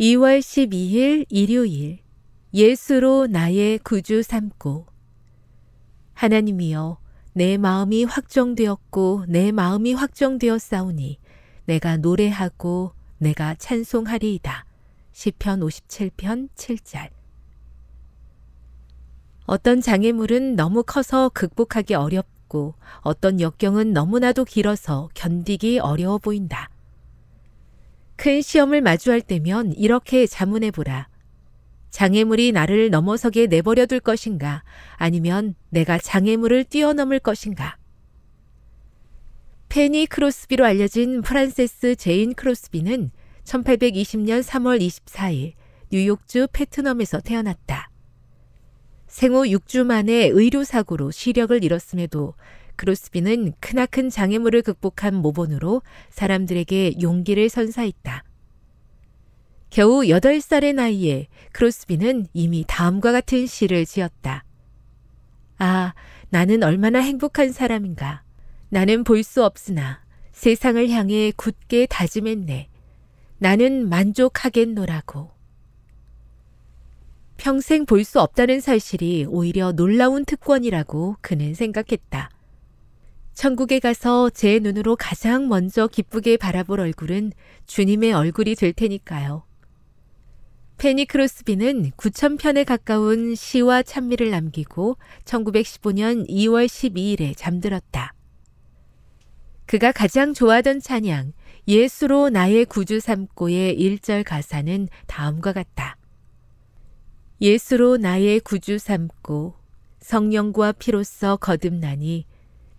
2월 12일 일요일 예수로 나의 구주 삼고 하나님이여 내 마음이 확정되었고 내 마음이 확정되었사오니 내가 노래하고 내가 찬송하리이다. 시편 57편 7절 어떤 장애물은 너무 커서 극복하기 어렵고 어떤 역경은 너무나도 길어서 견디기 어려워 보인다. 큰 시험을 마주할 때면 이렇게 자문해 보라. 장애물이 나를 넘어서게 내버려 둘 것인가, 아니면 내가 장애물을 뛰어넘을 것인가. 페니 크로스비로 알려진 프란세스 제인 크로스비는 1820년 3월 24일 뉴욕주 페트넘에서 태어났다. 생후 6주 만에 의료사고로 시력을 잃었음에도 크로스비는 크나큰 장애물을 극복한 모본으로 사람들에게 용기를 선사했다. 겨우 8살의 나이에 크로스비는 이미 다음과 같은 시를 지었다. 아, 나는 얼마나 행복한 사람인가. 나는 볼 수 없으나 세상을 향해 굳게 다짐했네. 나는 만족하겠노라고. 평생 볼 수 없다는 사실이 오히려 놀라운 특권이라고 그는 생각했다. 천국에 가서 제 눈으로 가장 먼저 기쁘게 바라볼 얼굴은 주님의 얼굴이 될 테니까요. 테니 크로스비는 9천편에 가까운 시와 찬미를 남기고 1915년 2월 12일에 잠들었다. 그가 가장 좋아하던 찬양, 예수로 나의 구주 삼고의 1절 가사는 다음과 같다. 예수로 나의 구주 삼고 성령과 피로써 거듭나니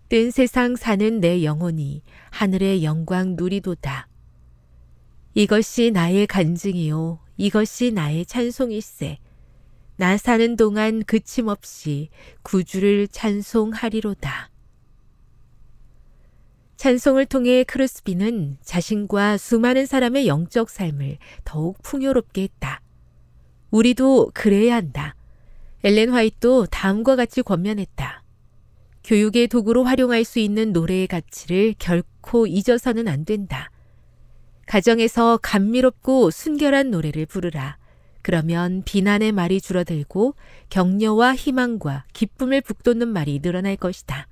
뜬 세상 사는 내 영혼이 하늘의 영광 누리도다. 이것이 나의 간증이요 이것이 나의 찬송일세. 나 사는 동안 그침없이 구주를 찬송하리로다. 찬송을 통해 크루스비는 자신과 수많은 사람의 영적 삶을 더욱 풍요롭게 했다. 우리도 그래야 한다. 엘렌 화이트도 다음과 같이 권면했다. 교육의 도구로 활용할 수 있는 노래의 가치를 결코 잊어서는 안 된다. 가정에서 감미롭고 순결한 노래를 부르라. 그러면 비난의 말이 줄어들고 격려와 희망과 기쁨을 북돋는 말이 늘어날 것이다.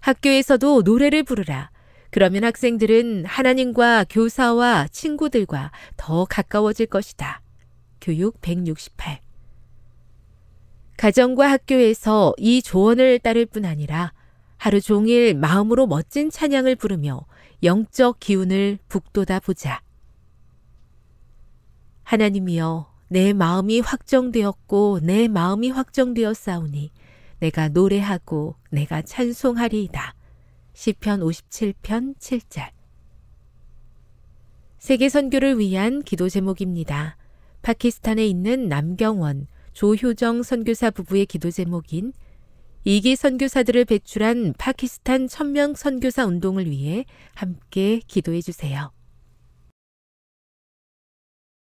학교에서도 노래를 부르라. 그러면 학생들은 하나님과 교사와 친구들과 더 가까워질 것이다. 교육 168. 가정과 학교에서 이 조언을 따를 뿐 아니라 하루 종일 마음으로 멋진 찬양을 부르며 영적 기운을 북돋아 보자. 하나님이여, 내 마음이 확정되었고 내 마음이 확정되었사오니 내가 노래하고 내가 찬송하리이다. 시편 57편 7절. 세계 선교를 위한 기도 제목입니다. 파키스탄에 있는 남경원, 조효정 선교사 부부의 기도 제목인 이기 선교사들을 배출한 파키스탄 천명 선교사 운동을 위해 함께 기도해 주세요.